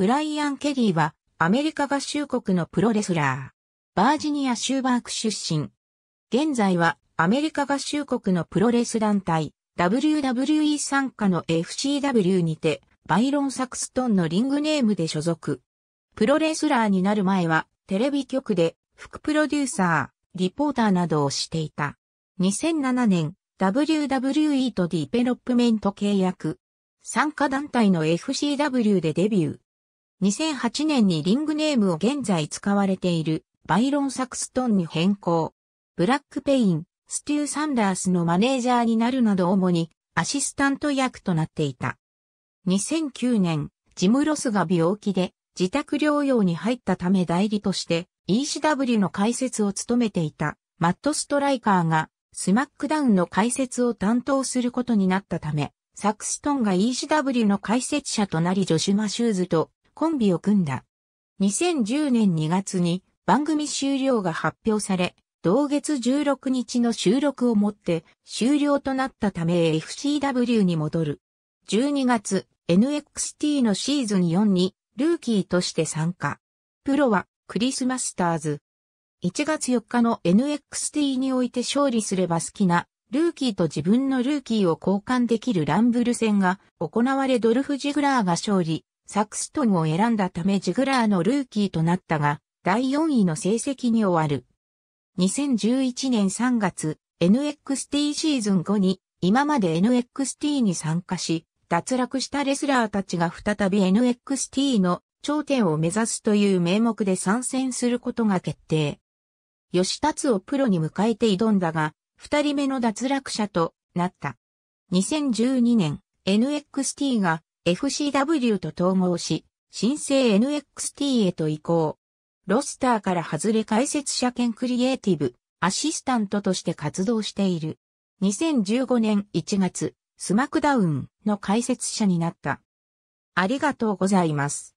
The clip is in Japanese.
ブライアン・ケリーは、アメリカ合衆国のプロレスラー。バージニア州バーク出身。現在は、アメリカ合衆国のプロレス団体、WWE 参加の FCW にて、バイロン・サクストンのリングネームで所属。プロレスラーになる前は、テレビ局で、副プロデューサー、リポーターなどをしていた。2007年、WWE とディベロップメント契約。参加団体の FCW でデビュー。2008年にリングネームを現在使われているバイロン・サクストンに変更。ブラック・ペイン、スティュー・サンダースのマネージャーになるなど主にアシスタント役となっていた。2009年、ジム・ロスが病気で自宅療養に入ったため代理として ECW の解説を務めていたマット・ストライカーがスマックダウンの解説を担当することになったため、サクストンが ECW の解説者となりジョシュ・マシューズとコンビを組んだ。2010年2月に番組終了が発表され、同月16日の収録をもって終了となったため FCW に戻る。12月 NXT のシーズン4にルーキーとして参加。プロはクリスマスターズ。1月4日の NXT において勝利すれば好きなルーキーと自分のルーキーを交換できるランブル戦が行われドルフ・ジグラーが勝利。サクストンを選んだためジグラーのルーキーとなったが、第4位の成績に終わる。2011年3月、NXT シーズン後に、今まで NXT に参加し、脱落したレスラーたちが再び NXT の頂点を目指すという名目で参戦することが決定。吉達をプロに迎えて挑んだが、二人目の脱落者となった。2012年、NXT が FCW と統合し、新生 NXT へと移行。ロスターから外れ解説者兼クリエイティブ、アシスタントとして活動している。2015年1月、スマクダウンの解説者になった。ありがとうございます。